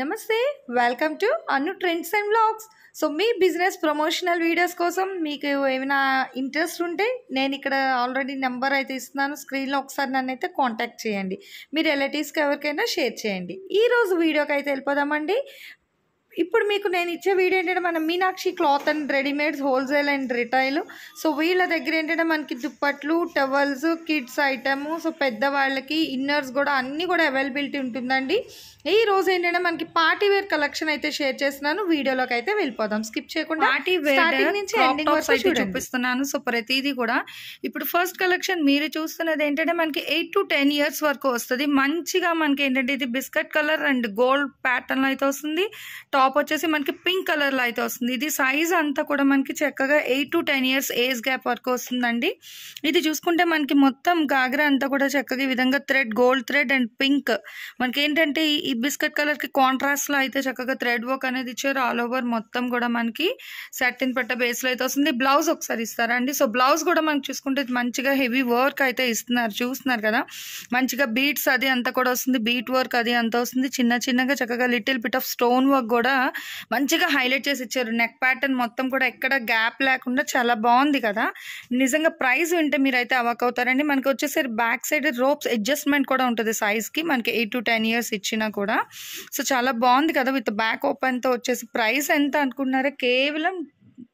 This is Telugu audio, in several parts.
నమస్తే welcome to Annu trends and blogs so మీ బిజినెస్ ప్రమోషనల్ వీడియోస్ కోసం మీకు ఏమైనా ఇంట్రెస్ట్ ఉంటే నేను ఇక్కడ ఆల్రెడీ నెంబర్ అయితే ఇస్తున్నాను స్క్రీన్లో ఒకసారి నన్ను అయితే కాంటాక్ట్ చేయండి మీ రిలేటివ్స్కి ఎవరికైనా షేర్ చేయండి ఈరోజు వీడియోకి అయితే వెళ్ళిపోదామండి ఇప్పుడు మీకు నేను ఇచ్చే వీడియో ఏంటంటే మన Meenakshi cloth and readymades wholesale and retail so వీళ్ళ దగ్గర ఏంటంటే మనకి దుప్పట్లు టవల్స్ కిడ్స్ ఐటమ్ సో పెద్దవాళ్ళకి ఇన్నర్స్ కూడా అన్నీ కూడా అవైలబిలిటీ ఉంటుందండి ఈ రోజు ఏంటంటే మనకి పార్టీ వేర్ కలెక్షన్ అయితే షేర్ చేస్తున్నాను వీడియోలోకి అయితే వెళ్ళిపోదాం స్కిప్ చేయకుండా పార్టీ వేర్ నుంచి ఎండింగ్ చూపిస్తున్నాను సో ప్రతిదీ కూడా ఇప్పుడు ఫస్ట్ కలెక్షన్ మీరు చూస్తున్నది ఏంటంటే మనకి ఎయిట్ టు టెన్ ఇయర్స్ వరకు వస్తుంది మంచిగా మనకి ఏంటంటే ఇది biscuit colour and gold pattern లో అయితే వస్తుంది టాప్ వచ్చేసి మనకి పింక్ కలర్ లో అయితే వస్తుంది ఇది సైజ్ అంతా కూడా మనకి చక్కగా eight to ten years age gap వరకు వస్తుందండి ఇది చూసుకుంటే మనకి మొత్తం గాగ్రా అంతా కూడా చక్కగా ఈ విధంగా thread gold thread and pink మనకి ఏంటంటే ఈ డీప్ బిస్కెట్ కలర్కి లో అయితే చక్కగా థ్రెడ్ వర్క్ అనేది ఇచ్చారు ఆల్ ఓవర్ మొత్తం కూడా మనకి సటిన్ పెట్ట బేస్లో అయితే వస్తుంది బ్లౌజ్ ఒకసారి ఇస్తారండి సో బ్లౌజ్ కూడా మనకి చూసుకుంటే మంచిగా హెవీ వర్క్ అయితే ఇస్తున్నారు చూస్తున్నారు కదా మంచిగా బీట్స్ అది అంతా కూడా వస్తుంది బీట్ వర్క్ అది అంతా వస్తుంది చిన్న చిన్నగా చక్కగా little bit of stone work కూడా మంచిగా హైలైట్ చేసి ఇచ్చారు నెక్ ప్యాటర్న్ మొత్తం కూడా ఎక్కడ గ్యాప్ లేకుండా చాలా బాగుంది కదా నిజంగా ప్రైస్ వింటే మీరైతే అవాక్ అవుతారండి మనకి వచ్చేసరి బ్యాక్ సైడ్ రోప్స్ అడ్జస్ట్మెంట్ కూడా ఉంటుంది సైజ్కి మనకి ఎయిట్ టు టెన్ ఇయర్స్ ఇచ్చినా కూడా కూడా సో చాలా బాగుంది కదా విత్ బ్యాక్ ఓపెన్తో వచ్చేసి ప్రైస్ ఎంత అనుకున్నారా కేవలం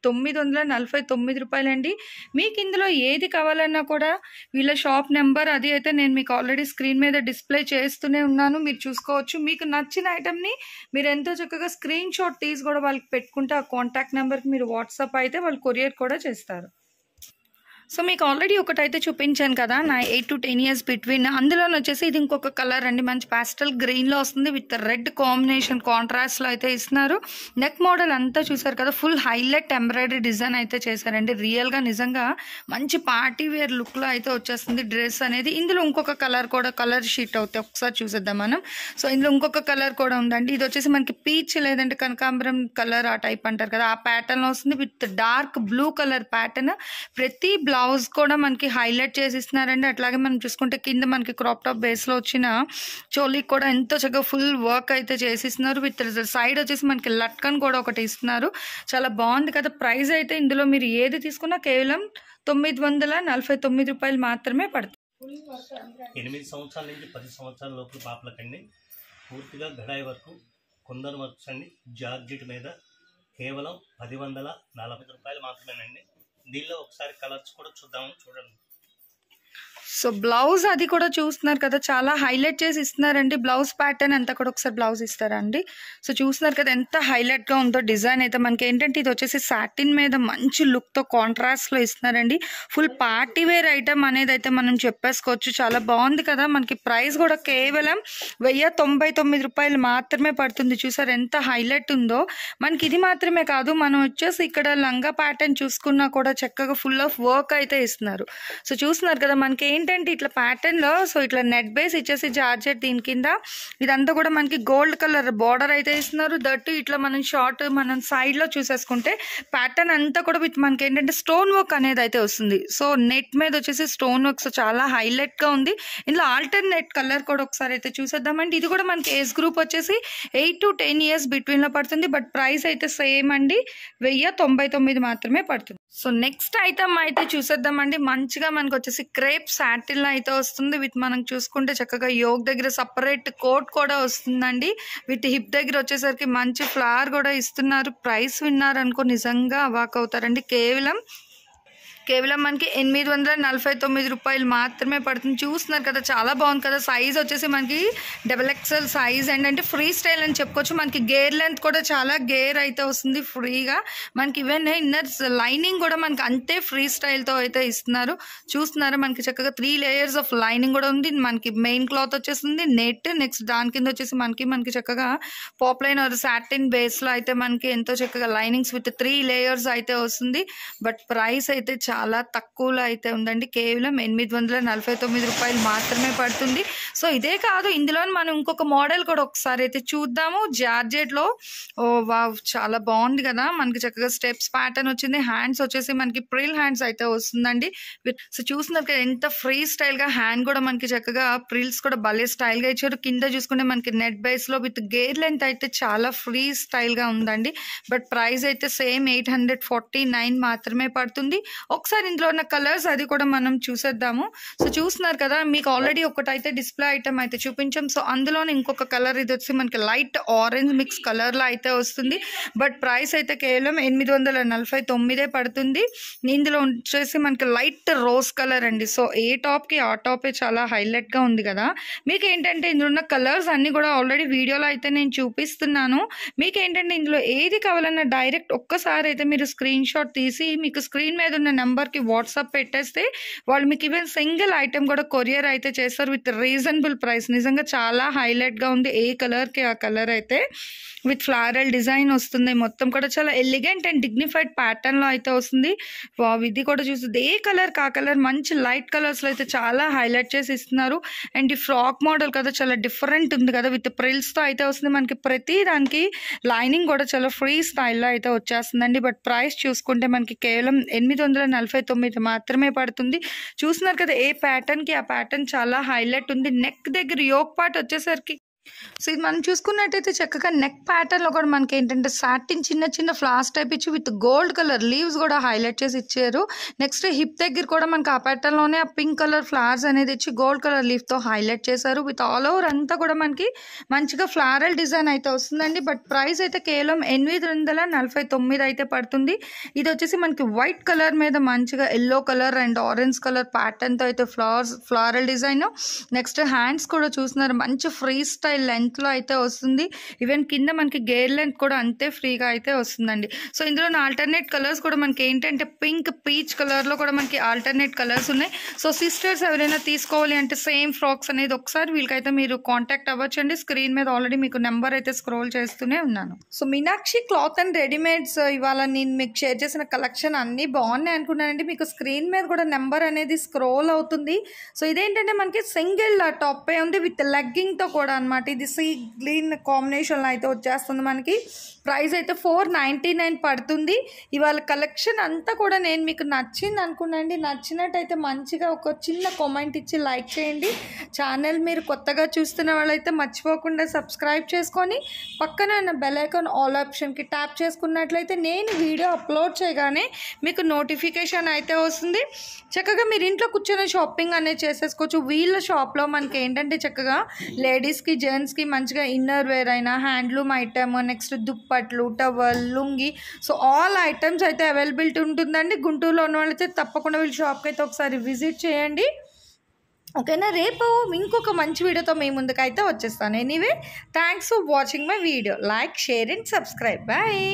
తొమ్మిది వందల నలభై తొమ్మిది రూపాయలండి మీకు ఇందులో ఏది కావాలన్నా కూడా వీళ్ళ షాప్ నెంబర్ అది అయితే నేను మీకు ఆల్రెడీ స్క్రీన్ మీద డిస్ప్లే చేస్తూనే ఉన్నాను మీరు చూసుకోవచ్చు మీకు నచ్చిన ఐటమ్ని మీరు ఎంతో చక్కగా స్క్రీన్ షాట్ తీసి కూడా వాళ్ళకి పెట్టుకుంటే ఆ కాంటాక్ట్ నెంబర్కి మీరు వాట్సాప్ అయితే వాళ్ళు కొరియర్ కూడా చేస్తారు సో మీకు ఆల్రెడీ ఒకటైతే చూపించాను కదా నా eight to ten years between అందులోనే వచ్చేసి ఇది ఇంకొక కలర్ అండి మంచి పాస్టల్ గ్రీన్లో వస్తుంది విత్ రెడ్ కాంబినేషన్ కాంట్రాస్ట్లో అయితే ఇస్తున్నారు నెక్ మోడల్ అంతా చూసారు కదా ఫుల్ హైలైట్ ఎంబ్రాయిడరీ డిజైన్ అయితే చేశారండి రియల్గా నిజంగా మంచి పార్టీ వేర్ లుక్లో అయితే వచ్చేస్తుంది డ్రెస్ అనేది ఇందులో ఇంకొక కలర్ కూడా కలర్ షీట్ అవుతాయి ఒకసారి చూసేద్దాం మనం సో ఇందులో ఇంకొక కలర్ కూడా ఉందండి ఇది వచ్చేసి మనకి పీచ్ లేదంటే కనకాంబరం కలర్ ఆ టైప్ అంటారు కదా ఆ ప్యాటర్న్లో వస్తుంది with dark blue colour pattern ప్రతి బ్లౌజ్ బ్లౌజ్ కూడా మనకి హైలైట్ చేసి ఇస్తున్నారండి అట్లాగే మనం చూసుకుంటే కింద మనకి క్రాప్ టాప్ బేస్లో వచ్చిన చోలీకి కూడా ఎంతో చక్కగా ఫుల్ వర్క్ అయితే చేసిస్తున్నారు విత్ సైడ్ వచ్చేసి మనకి లట్కన్ కూడా ఒకటి ఇస్తున్నారు చాలా బాగుంది కదా ప్రైస్ అయితే ఇందులో మీరు ఏది తీసుకున్నా కేవలం తొమ్మిది వందల నలభై తొమ్మిది రూపాయలు మాత్రమే పడుతుంది ఎనిమిది సంవత్సరాల నుంచి పది సంవత్సరాల లోపల పాపలకండి పూర్తిగా గడాయి వరకు కొందరు వర్క్స్ అండి జార్జెట్ మీద కేవలం పది వందల నలభై రూపాయలు మాత్రమేనండి దీనిలో ఒకసారి కలర్స్ కూడా చూద్దాం చూడండి సో బ్లౌజ్ అది కూడా చూస్తున్నారు కదా చాలా హైలైట్ చేసి ఇస్తున్నారండి బ్లౌజ్ ప్యాటర్న్ అంతా కూడా ఒకసారి బ్లౌజ్ ఇస్తారండి సో చూస్తున్నారు కదా ఎంత హైలైట్గా ఉందో డిజైన్ అయితే మనకి ఏంటంటే ఇది వచ్చేసి సాటిన్ మీద మంచి లుక్తో కాంట్రాస్ట్లో ఇస్తున్నారండి ఫుల్ పార్టీ వేర్ ఐటమ్ అనేది అయితే మనం చెప్పేసుకోవచ్చు చాలా బాగుంది కదా మనకి ప్రైస్ కూడా కేవలం వెయ్యి తొంభై తొమ్మిది రూపాయలు మాత్రమే పడుతుంది చూసారు ఎంత హైలైట్ ఉందో మనకి ఇది మాత్రమే కాదు మనం వచ్చేసి ఇక్కడ లంగా ప్యాటర్న్ చూసుకున్నా కూడా చక్కగా ఫుల్ ఆఫ్ వర్క్ అయితే ఇస్తున్నారు సో చూస్తున్నారు కదా మనకి ఏంటంటే ఇట్లా ప్యాటర్న్లో సో ఇట్లా నెట్ బేస్ ఇచ్చేసి జార్జెట్ దీని కింద ఇదంతా కూడా మనకి గోల్డ్ కలర్ బార్డర్ అయితే ఇస్తున్నారు దట్ ఇట్లా మనం షార్ట్ మనం సైడ్లో చూసేసుకుంటే ప్యాటర్న్ అంతా కూడా విత్ మనకి ఏంటంటే స్టోన్ వర్క్ అనేది అయితే వస్తుంది సో నెట్ మీద వచ్చేసి స్టోన్ వర్క్స్ చాలా హైలైట్గా ఉంది ఇందులో ఆల్టర్నేట్ కలర్ కూడా ఒకసారి అయితే చూసేద్దామండి ఇది కూడా మనకి ఏజ్ గ్రూప్ వచ్చేసి ఎయిట్ టు టెన్ ఇయర్స్ బిట్వీన్లో పడుతుంది బట్ ప్రైస్ అయితే సేమ్ అండి వెయ్యి తొంభై తొమ్మిది మాత్రమే పడుతుంది సో నెక్స్ట్ ఐటమ్ అయితే చూసేద్దామండి మంచిగా మనకు వచ్చేసి క్రేప్ శాటిల్ అయితే వస్తుంది విత్ మనం చూసుకుంటే చక్కగా యోగ్ దగ్గర సపరేట్ కోట్ కూడా వస్తుందండి విత్ హిప్ దగ్గర వచ్చేసరికి మంచి ఫ్లవర్ కూడా ఇస్తున్నారు ప్రైస్ విన్నారనుకో నిజంగా అవాక్ అవుతారండి కేవలం కేవలం మనకి ఎనిమిది వందల నలభై తొమ్మిది రూపాయలు మాత్రమే పడుతుంది చూస్తున్నారు కదా చాలా బాగుంది కదా సైజ్ వచ్చేసి మనకి డబల్ ఎక్సెల్ సైజ్ అండ్ అంటే ఫ్రీ స్టైల్ అని చెప్పుకోవచ్చు మనకి గేర్ లెంత్ కూడా చాలా గేర్ అయితే వస్తుంది ఫ్రీగా మనకి ఈవెన్ ఇన్నర్ లైనింగ్ కూడా మనకి అంతే ఫ్రీ స్టైల్తో అయితే ఇస్తున్నారు చూస్తున్నారా మనకి చక్కగా త్రీ లేయర్స్ ఆఫ్ లైనింగ్ కూడా ఉంది మనకి మెయిన్ క్లాత్ వచ్చేసింది నెట్ నెక్స్ట్ దాని కింద వచ్చేసి మనకి మనకి చక్కగా పాప్లైన్ ఆర్ సాటిన్ బేస్లో అయితే మనకి ఎంతో చక్కగా లైనింగ్స్ విత్ త్రీ లేయర్స్ అయితే వస్తుంది బట్ ప్రైస్ అయితే చాలా తక్కువలో అయితే ఉందండి కేవలం ఎనిమిది వందల నలభై తొమ్మిది రూపాయలు మాత్రమే పడుతుంది సో ఇదే కాదు ఇందులో మనం ఇంకొక మోడల్ కూడా ఒకసారి అయితే చూద్దాము జార్జెట్లో ఓ వావ్ చాలా బాగుంది కదా మనకి చక్కగా స్టెప్స్ ప్యాటర్న్ వచ్చింది హ్యాండ్స్ వచ్చేసి మనకి ప్రిల్ హ్యాండ్స్ అయితే వస్తుందండి సో చూసినట్టు ఎంత ఫ్రీ స్టైల్గా హ్యాండ్ కూడా మనకి చక్కగా ప్రిల్స్ కూడా భలే స్టైల్గా ఇచ్చారు కింద చూసుకుంటే మనకి నెట్ బైస్లో విత్ గేర్ లెంత్ అయితే చాలా ఫ్రీ స్టైల్గా ఉందండి బట్ ప్రైస్ అయితే same eight hundred forty nine మాత్రమే పడుతుంది ఒకసారి ఇందులో ఉన్న కలర్స్ అది కూడా మనం చూసేద్దాము సో చూస్తున్నారు కదా మీకు ఆల్రెడీ ఒకటైతే డిస్ప్లే ఐటమ్ అయితే చూపించాం సో అందులోనే ఇంకొక కలర్ ఇది వచ్చి మనకి లైట్ ఆరెంజ్ మిక్స్ కలర్లో అయితే వస్తుంది బట్ ప్రైస్ అయితే కేవలం ఎనిమిది వందల నలభై తొమ్మిదే పడుతుంది ఇందులో వచ్చేసి మనకి లైట్ రోజ్ కలర్ అండి సో ఏ టాప్కి ఆ టాపే చాలా హైలైట్గా ఉంది కదా మీకు ఏంటంటే ఇందులో ఉన్న కలర్స్ అన్నీ కూడా ఆల్రెడీ వీడియోలో అయితే నేను చూపిస్తున్నాను మీకు ఏంటంటే ఇందులో ఏది కావాలన్నా డైరెక్ట్ ఒక్కసారి అయితే మీరు స్క్రీన్ షాట్ తీసి మీకు స్క్రీన్ మీద ఉన్న నెంబర్ నెంబర్కి వాట్సాప్ పెట్టేస్తే వాళ్ళు మీకు ఈవెన్ సింగిల్ ఐటెం కూడా కొరియర్ అయితే చేస్తారు విత్ రీజనబుల్ ప్రైస్ నిజంగా చాలా హైలైట్గా ఉంది ఏ కలర్కి ఆ కలర్ అయితే విత్ ఫ్లారల్ డిజైన్ వస్తుంది మొత్తం కూడా చాలా ఎలిగెంట్ అండ్ డిగ్నిఫైడ్ ప్యాటర్న్లో అయితే వస్తుంది ఇది కూడా చూస్తుంది ఏ కలర్ ఆ కలర్ మంచి లైట్ కలర్స్లో అయితే చాలా హైలైట్ చేసి ఇస్తున్నారు అండ్ ఈ ఫ్రాక్ మోడల్ కదా చాలా డిఫరెంట్ ఉంది కదా విత్ ప్రిల్స్తో అయితే వస్తుంది మనకి ప్రతి దానికి లైనింగ్ కూడా చాలా ఫ్రీ స్టైల్లో అయితే వచ్చేస్తుందండి బట్ ప్రైస్ చూసుకుంటే మనకి కేవలం ఎనిమిది వందల నలభై తొమ్మిది మాత్రమే పడుతుంది చూసినారు కదా ఏ ప్యాటర్న్కి ఆ ప్యాటర్న్ చాలా హైలైట్ ఉంది నెక్ దగ్గర యోక్ పార్ట్ వచ్చేసరికి సో ఇది మనం చూసుకున్నట్టయితే చక్కగా నెక్ ప్యాటర్న్లో కూడా మనకి ఏంటంటే సాటిన్ చిన్న చిన్న ఫ్లాస్ టైప్ ఇచ్చి విత్ గోల్డ్ కలర్ లీవ్స్ కూడా హైలైట్ చేసి ఇచ్చారు నెక్స్ట్ హిప్ దగ్గర కూడా మనకి ఆ ప్యాటర్న్లోనే ఆ పింక్ కలర్ ఫ్లవర్స్ అనేది ఇచ్చి గోల్డ్ కలర్ తో హైలైట్ చేశారు విత్ ఆల్ ఓవర్ అంతా కూడా మనకి మంచిగా ఫ్లారల్ డిజైన్ అయితే వస్తుందండి బట్ ప్రైస్ అయితే కేవలం ఎనిమిది వందల నలభై తొమ్మిది అయితే పడుతుంది ఇది వచ్చేసి మనకి వైట్ కలర్ మీద మంచిగా yellow colour and orange colour ప్యాటర్న్తో అయితే flowers floral design next hands కూడా చూస్తున్నారు మంచి ఫ్రీ స్టైల్ ఫైవ్ లెంత్లో అయితే వస్తుంది ఈవెన్ కింద మనకి గేర్ లెంత్ కూడా అంతే ఫ్రీగా అయితే వస్తుందండి సో ఇందులో ఆల్టర్నేట్ కలర్స్ కూడా మనకి ఏంటంటే పింక్ పీచ్ కలర్లో కూడా మనకి ఆల్టర్నేట్ కలర్స్ ఉన్నాయి సో సిస్టర్స్ ఎవరైనా తీసుకోవాలి అంటే సేమ్ ఫ్రాక్స్ అనేది ఒకసారి వీళ్ళకైతే మీరు కాంటాక్ట్ అవ్వచ్చండి స్క్రీన్ మీద ఆల్రెడీ మీకు నెంబర్ అయితే స్క్రోల్ చేస్తూనే ఉన్నాను so Meenakshi cloth and readymades ఇవాళ నేను మీకు షేర్ చేసిన కలెక్షన్ అన్నీ బాగున్నాయి అనుకున్నానండి మీకు స్క్రీన్ మీద కూడా నెంబర్ అనేది స్క్రోల్ అవుతుంది సో ఇదేంటంటే మనకి సింగిల్ టాప్ ఉంది విత్ లెగ్గింగ్తో కూడా అనమాట అనమాట ఇది సీ గ్రీన్ కాంబినేషన్లో అయితే వచ్చేస్తుంది మనకి ప్రైస్ అయితే ఫోర్ నైన్ పడుతుంది ఇవాళ కలెక్షన్ అంతా కూడా నేను మీకు నచ్చింది అనుకున్నాండి నచ్చినట్టయితే మంచిగా ఒక చిన్న కామెంట్ ఇచ్చి లైక్ చేయండి ఛానల్ మీరు కొత్తగా చూస్తున్న వాళ్ళైతే మర్చిపోకుండా సబ్స్క్రైబ్ చేసుకొని పక్కన ఉన్న బెలైకాన్ ఆల్ ఆప్షన్కి ట్యాప్ చేసుకున్నట్లయితే నేను వీడియో అప్లోడ్ చేయగానే మీకు నోటిఫికేషన్ అయితే వస్తుంది చక్కగా మీరు ఇంట్లో కూర్చొని షాపింగ్ అనేది చేసేసుకోవచ్చు వీళ్ళ షాప్లో మనకి ఏంటంటే చక్కగా లేడీస్కి జెంట్స్ జెంట్స్కి మంచిగా ఇన్నర్ వేర్ అయినా హ్యాండ్లూమ్ ఐటమ్ నెక్స్ట్ దుప్పట్లు towel lungi so all items అయితే అవైలబిలిటీ ఉంటుందండి గుంటూరులో ఉన్న అయితే తప్పకుండా వీళ్ళ షాప్కి అయితే ఒకసారి విజిట్ చేయండి ఓకేనా రేపు ఇంకొక మంచి వీడియోతో మీ ముందుకైతే వచ్చేస్తాను anyway thanks for watching my video like share and subscribe bye